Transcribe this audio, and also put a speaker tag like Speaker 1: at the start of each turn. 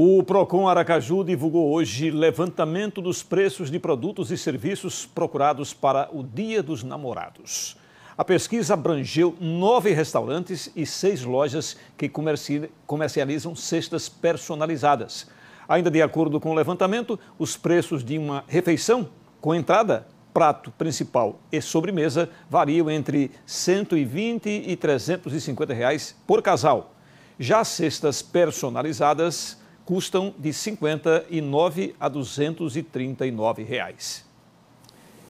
Speaker 1: O Procon Aracaju divulgou hoje levantamento dos preços de produtos e serviços procurados para o Dia dos Namorados. A pesquisa abrangeu nove restaurantes e seis lojas que comercializam cestas personalizadas. Ainda de acordo com o levantamento, os preços de uma refeição com entrada, prato principal e sobremesa variam entre 120 e 350 reais por casal. Já cestas personalizadas custam de 59 a 239 reais.